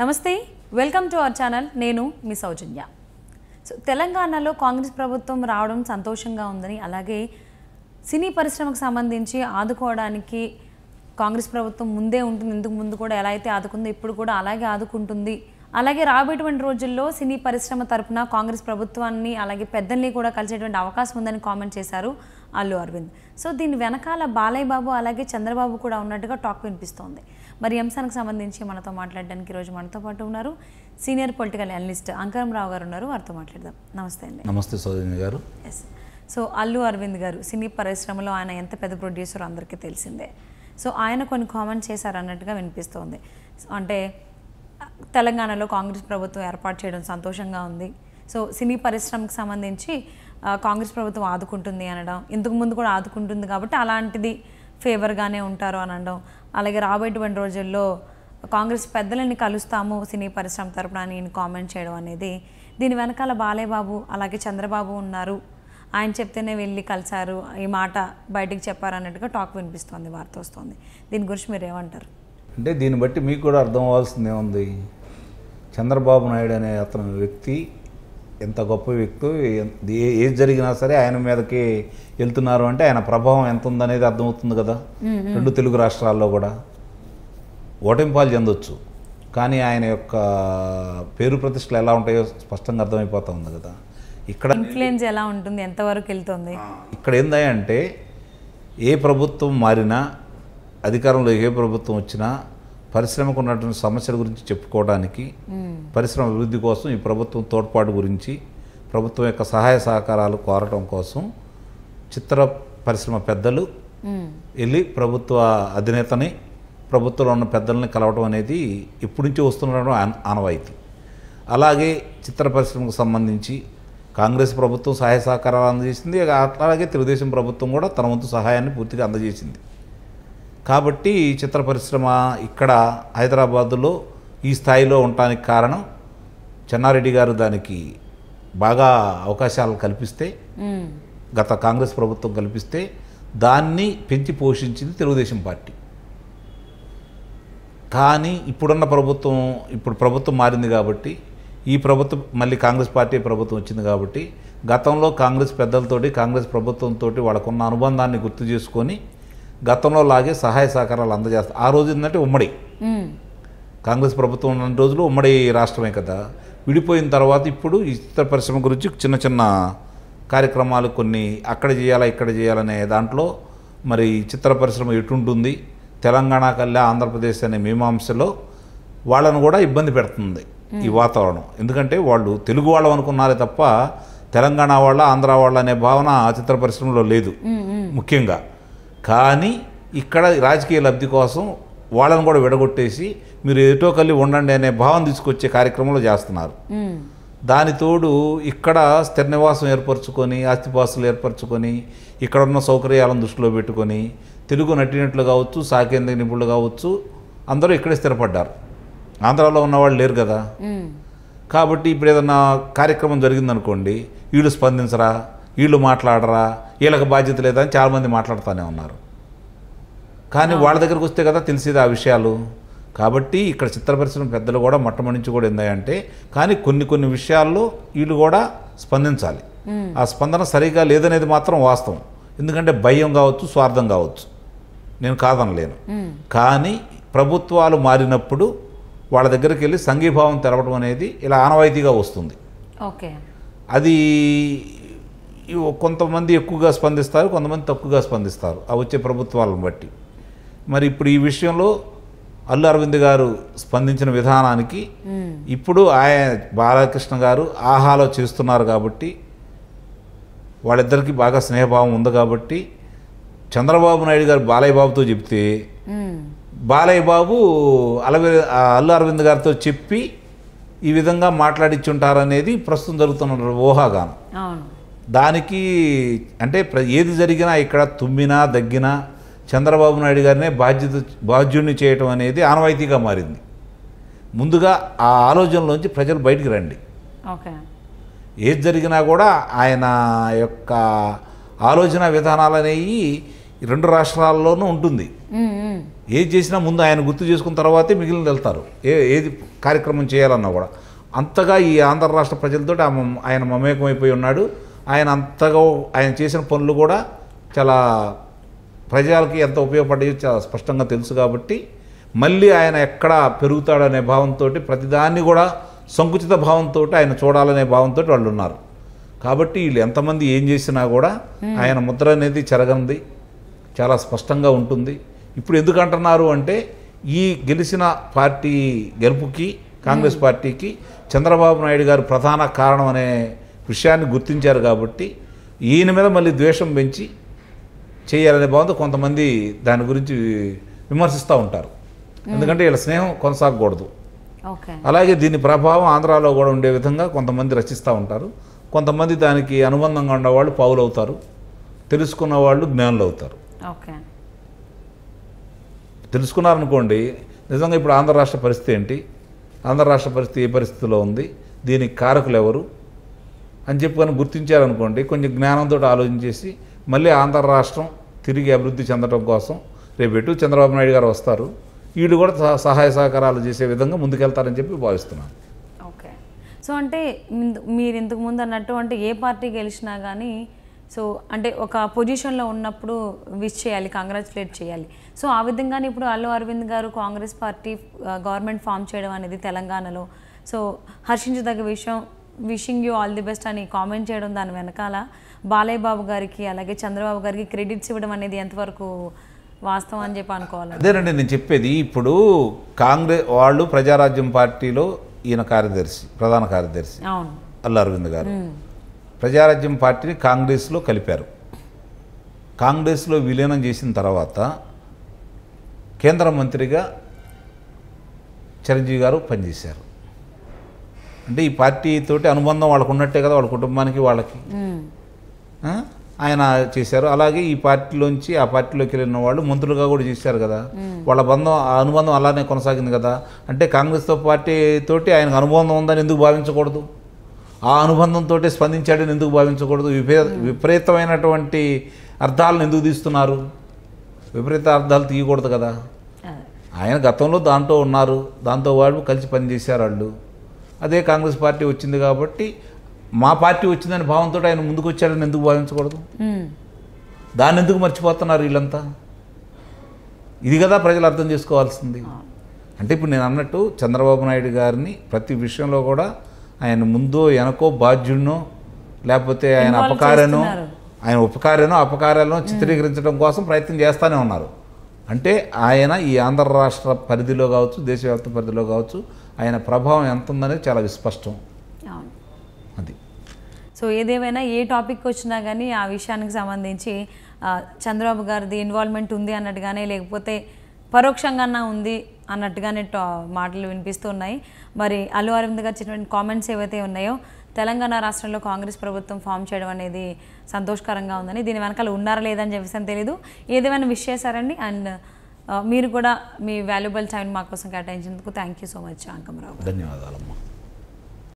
నమస్తే welcome to our channel నేను మీ సౌజన్య so తెలంగాణలో కాంగ్రెస్ ప్రభుత్వం రావడం సంతోషంగా ఉందని అలాగే సినీ పరిశ్రమకు సంబంధించి ఆదుకోవడానికి కాంగ్రెస్ ప్రభుత్వం ముందే ఉంటుంది ఇంతకు ముందు కూడా ఎలా అయితే ఆదుకుందో ఇప్పుడు కూడా అలాగే ఆదుకుంటుంది అలాగే రాబోయేటువంటి రోజుల్లో సినీ పరిశ్రమ తరఫున కాంగ్రెస్ ప్రభుత్వాన్ని అలాగే పెద్దల్ని కూడా కలిసేటువంటి అవకాశం ఉందని కామెంట్ చేశారు అల్లు అరవింద్ సో దీని వెనకాల బాలయ్య బాబు అలాగే చంద్రబాబు కూడా ఉన్నట్టుగా టాక్ వినిపిస్తోంది మరి అంశానికి సంబంధించి మనతో మాట్లాడడానికి ఈరోజు మనతో పాటు ఉన్నారు senior political analyst Ankaram Rao గారు ఉన్నారు వారితో మాట్లాడదాం నమస్తే అండి నమస్తే సోదరి గారు ఎస్ సో అల్లు అరవింద్ గారు సినీ పరిశ్రమలో ఆయన ఎంత పెద్ద ప్రొడ్యూసర్ అందరికీ తెలిసిందే సో ఆయన కొన్ని కామెంట్ చేశారు అన్నట్టుగా వినిపిస్తోంది అంటే తెలంగాణలో కాంగ్రెస్ ప్రభుత్వం ఏర్పాటు చేయడం సంతోషంగా ఉంది సో సినీ పరిశ్రమకు సంబంధించి కాంగ్రెస్ ప్రభుత్వం ఆదుకుంటుంది అనడం ఇంతకు ముందు కూడా ఆదుకుంటుంది కాబట్టి అలాంటిది ఫేవర్గానే ఉంటారు అని అనడం అలాగే రాబోయేటువంటి రోజుల్లో కాంగ్రెస్ పెద్దలని కలుస్తాము సినీ పరిశ్రమ తరపున నేను కామెంట్ చేయడం అనేది దీని వెనకాల బాబు అలాగే చంద్రబాబు ఉన్నారు ఆయన చెప్తేనే వెళ్ళి కలిశారు ఈ మాట బయటికి చెప్పారు అన్నట్టుగా టాక్ వినిపిస్తోంది వార్త వస్తుంది దీని గురించి మీరు ఏమంటారు అంటే దీన్ని బట్టి మీకు కూడా అర్థం అవ్వాల్సిందే ఉంది చంద్రబాబు నాయుడు అనే అతను వ్యక్తి ఎంత గొప్ప వ్యక్తు ఏది జరిగినా సరే ఆయన మీదకి వెళ్తున్నారు అంటే ఆయన ప్రభావం ఎంత ఉందనేది అర్థమవుతుంది కదా రెండు తెలుగు రాష్ట్రాల్లో కూడా ఓటింపాలు చెందొచ్చు కానీ ఆయన యొక్క పేరు ప్రతిష్టలు ఎలా ఉంటాయో స్పష్టంగా అర్థమైపోతా ఉంది కదా ఇక్కడ ఇన్ఫ్లుయెన్స్ ఎలా ఉంటుంది ఎంతవరకు వెళ్తుంది ఇక్కడ ఏందంటే ఏ ప్రభుత్వం మారినా అధికారంలో ఏ ప్రభుత్వం వచ్చినా పరిశ్రమకు ఉన్నటువంటి సమస్యల గురించి చెప్పుకోవడానికి hmm. పరిశ్రమ అభివృద్ధి కోసం ఈ ప్రభుత్వం తోడ్పాటు గురించి ప్రభుత్వం యొక్క సహాయ సహకారాలు కోరటం కోసం చిత్ర పరిశ్రమ పెద్దలు hmm. వెళ్ళి ప్రభుత్వ అధినేతని ప్రభుత్వంలో ఉన్న పెద్దల్ని కలవటం అనేది ఇప్పటి నుంచి వస్తున్న ఆనవాయితీ అలాగే చిత్ర పరిశ్రమకు సంబంధించి కాంగ్రెస్ ప్రభుత్వం సహాయ సహకారాలు అందజేసింది అలాగే తెలుగుదేశం ప్రభుత్వం కూడా తన వంతు సహాయాన్ని పూర్తిగా అందజేసింది కాబట్టి ఈ చిత్ర పరిశ్రమ ఇక్కడ హైదరాబాదులో ఈ స్థాయిలో ఉండటానికి కారణం చెన్నారెడ్డి గారు దానికి బాగా అవకాశాలు కల్పిస్తే గత కాంగ్రెస్ ప్రభుత్వం కల్పిస్తే దాన్ని పెంచి పోషించింది తెలుగుదేశం పార్టీ కానీ ఇప్పుడున్న ప్రభుత్వం ఇప్పుడు ప్రభుత్వం మారింది కాబట్టి ఈ ప్రభుత్వం మళ్ళీ కాంగ్రెస్ పార్టీ ప్రభుత్వం వచ్చింది కాబట్టి గతంలో కాంగ్రెస్ పెద్దలతోటి కాంగ్రెస్ ప్రభుత్వంతో వాళ్ళకున్న అనుబంధాన్ని గుర్తు చేసుకొని గతంలో లాగే సహాయ సహకారాలు అందజేస్తారు ఆ రోజు ఏంటంటే ఉమ్మడి కాంగ్రెస్ ప్రభుత్వం ఉన్న రోజులు ఉమ్మడి రాష్ట్రమే కదా విడిపోయిన తర్వాత ఇప్పుడు ఈ చిత్ర పరిశ్రమ గురించి చిన్న చిన్న కార్యక్రమాలు కొన్ని అక్కడ చేయాలా ఇక్కడ చేయాలనే దాంట్లో మరి చిత్ర పరిశ్రమ ఎటుంటుంది తెలంగాణ కల్లా ఆంధ్రప్రదేశ్ అనే మీమాంసలో వాళ్ళను కూడా ఇబ్బంది పెడుతుంది ఈ వాతావరణం ఎందుకంటే వాళ్ళు తెలుగు వాళ్ళు అనుకున్నారే తప్ప తెలంగాణ వాళ్ళ ఆంధ్ర వాళ్ళ అనే భావన చిత్ర పరిశ్రమలో లేదు ముఖ్యంగా కానీ ఇక్కడ రాజకీయ లబ్ధి కోసం వాళ్ళని కూడా విడగొట్టేసి మీరు ఎటో కలిగి ఉండండి అనే భావం తీసుకొచ్చే కార్యక్రమంలో చేస్తున్నారు దాని తోడు ఇక్కడ స్థిర నివాసం ఏర్పరచుకొని ఆస్తిపాస్తులు ఏర్పరచుకొని ఇక్కడ ఉన్న సౌకర్యాలను దృష్టిలో పెట్టుకొని తెలుగు నటినట్లు కావచ్చు సాకేంద్ర నిపుణులు కావచ్చు అందరూ ఇక్కడే స్థిరపడ్డారు ఆంధ్రాలో ఉన్నవాళ్ళు లేరు కదా కాబట్టి ఇప్పుడు ఏదన్నా కార్యక్రమం జరిగిందనుకోండి వీళ్ళు స్పందించరా వీళ్ళు మాట్లాడరా వీళ్ళకి బాధ్యత లేదని చాలామంది మాట్లాడుతూనే ఉన్నారు కానీ వాళ్ళ దగ్గరకు వస్తే కదా తెలిసేది ఆ విషయాలు కాబట్టి ఇక్కడ చిత్ర పరిశ్రమ పెద్దలు కూడా మొట్టమొదటి నుంచి కూడా ఉన్నాయంటే కానీ కొన్ని కొన్ని విషయాల్లో వీళ్ళు కూడా స్పందించాలి ఆ స్పందన సరిగా లేదనేది మాత్రం వాస్తవం ఎందుకంటే భయం కావచ్చు స్వార్థం కావచ్చు నేను కాదనలేను కానీ ప్రభుత్వాలు మారినప్పుడు వాళ్ళ దగ్గరికి వెళ్ళి సంఘీభావం తెలపడం అనేది ఇలా ఆనవాయితీగా వస్తుంది ఓకే అది కొంతమంది ఎక్కువగా స్పందిస్తారు కొంతమంది తక్కువగా స్పందిస్తారు ఆ వచ్చే ప్రభుత్వాలను బట్టి మరి ఇప్పుడు ఈ విషయంలో అల్లు అరవింద్ గారు స్పందించిన విధానానికి ఇప్పుడు ఆయన బాలకృష్ణ గారు ఆహాలో చేస్తున్నారు కాబట్టి వాళ్ళిద్దరికి బాగా స్నేహభావం ఉంది కాబట్టి చంద్రబాబు నాయుడు గారు బాలయ్య బాబుతో చెప్తే బాలయ్య బాబు అలవి అల్లు అరవింద్ గారితో చెప్పి ఈ విధంగా మాట్లాడించుంటారనేది ప్రస్తుతం జరుగుతున్న ఊహాగానం దానికి అంటే ఏది జరిగినా ఇక్కడ తుమ్మినా దగ్గినా చంద్రబాబు నాయుడు గారినే బాధ్యత బాధ్యుణ్ణి చేయటం అనేది ఆనవాయితీగా మారింది ముందుగా ఆ ఆలోచనలోంచి ప్రజలు బయటికి రండి ఏది జరిగినా కూడా ఆయన యొక్క ఆలోచన విధానాలు అనేవి రెండు రాష్ట్రాల్లోనూ ఉంటుంది ఏది చేసినా ముందు ఆయన గుర్తు చేసుకున్న తర్వాతే మిగిలిన వెళ్తారు ఏ ఏది కార్యక్రమం చేయాలన్నా కూడా అంతగా ఈ ఆంధ్ర రాష్ట్ర ప్రజలతో ఆయన మమేకమైపోయి ఉన్నాడు ఆయన అంతగా ఆయన చేసిన పనులు కూడా చాలా ప్రజలకి ఎంత ఉపయోగపడ్డాయో చాలా స్పష్టంగా తెలుసు కాబట్టి మళ్ళీ ఆయన ఎక్కడ పెరుగుతాడనే భావంతో ప్రతిదాన్ని కూడా సంకుచిత భావంతో ఆయన చూడాలనే భావంతో వాళ్ళు ఉన్నారు కాబట్టి వీళ్ళు ఎంతమంది ఏం చేసినా కూడా ఆయన ముద్ర అనేది చెరగంది చాలా స్పష్టంగా ఉంటుంది ఇప్పుడు ఎందుకంటున్నారు అంటే ఈ గెలిచిన పార్టీ గెలుపుకి కాంగ్రెస్ పార్టీకి చంద్రబాబు నాయుడు గారు ప్రధాన కారణం అనే విషయాన్ని గుర్తించారు కాబట్టి ఈయన మీద మళ్ళీ ద్వేషం పెంచి చేయాలనే బాగుంది కొంతమంది దాని గురించి విమర్శిస్తూ ఉంటారు ఎందుకంటే వీళ్ళ స్నేహం కొనసాగకూడదు అలాగే దీని ప్రభావం ఆంధ్రాలో కూడా ఉండే విధంగా కొంతమంది రచిస్తూ ఉంటారు కొంతమంది దానికి అనుబంధంగా ఉన్నవాళ్ళు పావులు అవుతారు తెలుసుకున్న వాళ్ళు జ్ఞానులు అవుతారు తెలుసుకున్నారనుకోండి నిజంగా ఇప్పుడు ఆంధ్ర రాష్ట్ర పరిస్థితి ఏంటి ఆంధ్ర రాష్ట్ర పరిస్థితి ఏ పరిస్థితిలో ఉంది దీనికి కారకులు ఎవరు అని చెప్పుకొని గుర్తించారనుకోండి కొంచెం జ్ఞానంతో ఆలోచించేసి మళ్ళీ ఆంధ్ర రాష్ట్రం తిరిగి అభివృద్ధి చెందడం కోసం రేపు ఎటు చంద్రబాబు నాయుడు గారు వస్తారు వీళ్ళు కూడా సహాయ సహకారాలు చేసే విధంగా ముందుకెళ్తారని చెప్పి భావిస్తున్నాను ఓకే సో అంటే మీరు ఇంతకు ముందు అన్నట్టు అంటే ఏ పార్టీ గెలిచినా కానీ సో అంటే ఒక పొజిషన్లో ఉన్నప్పుడు విష్ చేయాలి కంగ్రాచులేట్ చేయాలి సో ఆ విధంగానే ఇప్పుడు అల్లు అరవింద్ గారు కాంగ్రెస్ పార్టీ గవర్నమెంట్ ఫామ్ చేయడం అనేది తెలంగాణలో సో హర్షించదగ్గ విషయం wishing you all the best అని కామెంట్ చేయడం దాని వెనకాల బాలయ్య బాబు గారికి అలాగే చంద్రబాబు గారికి క్రెడిట్స్ ఇవ్వడం అనేది ఎంతవరకు వాస్తవం అని చెప్పి అనుకోవాలి అదేనండి నేను చెప్పేది ఇప్పుడు కాంగ్రెస్ వాళ్ళు ప్రజారాజ్యం పార్టీలో ఈయన కార్యదర్శి ప్రధాన కార్యదర్శి అవును అల్లు అరవింద్ గారు ప్రజారాజ్యం పార్టీని కాంగ్రెస్లో కలిపారు కాంగ్రెస్లో విలీనం చేసిన తర్వాత కేంద్ర మంత్రిగా చిరంజీవి గారు పనిచేశారు అంటే ఈ పార్టీతోటి అనుబంధం వాళ్ళకు ఉన్నట్టే కదా వాళ్ళ కుటుంబానికి వాళ్ళకి ఆయన చేశారు అలాగే ఈ పార్టీలోంచి ఆ పార్టీలోకి వెళ్ళిన వాళ్ళు మంత్రులుగా కూడా చేశారు కదా వాళ్ళ బంధం అనుబంధం అలానే కొనసాగింది కదా అంటే కాంగ్రెస్తో పార్టీ తోటి ఆయనకు అనుబంధం ఉందని ఎందుకు భావించకూడదు ఆ అనుబంధంతో స్పందించాడని ఎందుకు భావించకూడదు విపరీతమైనటువంటి అర్థాలను ఎందుకు తీస్తున్నారు విపరీత అర్థాలు తీయకూడదు కదా ఆయన గతంలో దాంతో ఉన్నారు దాంతో వాళ్ళు కలిసి పనిచేశారు వాళ్ళు అదే కాంగ్రెస్ పార్టీ వచ్చింది కాబట్టి మా పార్టీ వచ్చిందని భావంతో ఆయన ముందుకు వచ్చారని ఎందుకు భావించకూడదు దాన్ని ఎందుకు మర్చిపోతున్నారు వీళ్ళంతా ఇది కదా ప్రజలు అర్థం చేసుకోవాల్సింది అంటే ఇప్పుడు నేను అన్నట్టు చంద్రబాబు నాయుడు గారిని ప్రతి విషయంలో కూడా ఆయన ముందో వెనకో బాధ్యుడినో లేకపోతే ఆయన అపకారనో ఆయన ఉపకారనో అపకారాలను చిత్రీకరించడం కోసం ప్రయత్నం చేస్తూనే ఉన్నారు అంటే ఆయన ఈ ఆంధ్ర రాష్ట్ర పరిధిలో కావచ్చు దేశవ్యాప్త పరిధిలో కావచ్చు ఆయన ప్రభావం ఎంత ఉందనేది చాలా విస్పష్టం అది సో ఏదేమైనా ఏ టాపిక్ వచ్చినా కానీ ఆ విషయానికి సంబంధించి చంద్రబాబు గారిది ఇన్వాల్వ్మెంట్ ఉంది అన్నట్టుగానే లేకపోతే పరోక్షంగానే ఉంది అన్నట్టుగానే టా మాటలు వినిపిస్తున్నాయి మరి అల్లు అరవింద్ గారు చిన్న కామెంట్స్ ఏవైతే ఉన్నాయో తెలంగాణ రాష్ట్రంలో కాంగ్రెస్ ప్రభుత్వం ఫామ్ చేయడం అనేది సంతోషకరంగా ఉందని దీని వెనకాల ఉన్నారా లేదని చెప్పేసి అని తెలీదు ఏదేమైనా విష్ చేశారండి అండ్ మీరు కూడా మీ వాల్యుబుల్ టైం మాకోసం కోసం కేటాయించినందుకు thank you so much Ankamarao ధన్యవాదాలమ్మా